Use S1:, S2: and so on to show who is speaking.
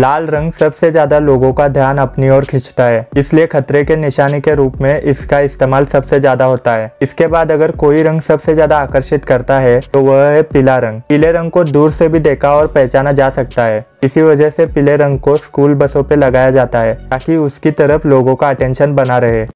S1: लाल रंग सबसे ज्यादा लोगों का ध्यान अपनी ओर खींचता है इसलिए खतरे के निशाने के रूप में इसका इस्तेमाल सबसे ज्यादा होता है इसके बाद अगर कोई रंग सबसे ज्यादा आकर्षित करता है तो वह है पीला रंग पीले रंग को दूर से भी देखा और पहचाना जा सकता है इसी वजह से पीले रंग को स्कूल बसों पे लगाया जाता है ताकि उसकी तरफ लोगों का अटेंशन बना रहे